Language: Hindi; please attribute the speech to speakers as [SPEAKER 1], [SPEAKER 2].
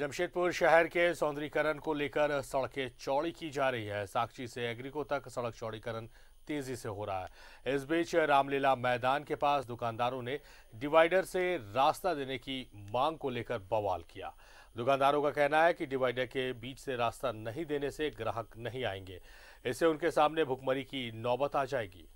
[SPEAKER 1] जमशेदपुर शहर के सौंदर्यकरण को लेकर सड़कें चौड़ी की जा रही है साक्षी से एग्रिको तक सड़क चौड़ीकरण तेजी से हो रहा है इस बीच रामलीला मैदान के पास दुकानदारों ने डिवाइडर से रास्ता देने की मांग को लेकर बवाल किया दुकानदारों का कहना है कि डिवाइडर के बीच से रास्ता नहीं देने से ग्राहक नहीं आएंगे इससे उनके सामने भुखमरी की नौबत आ जाएगी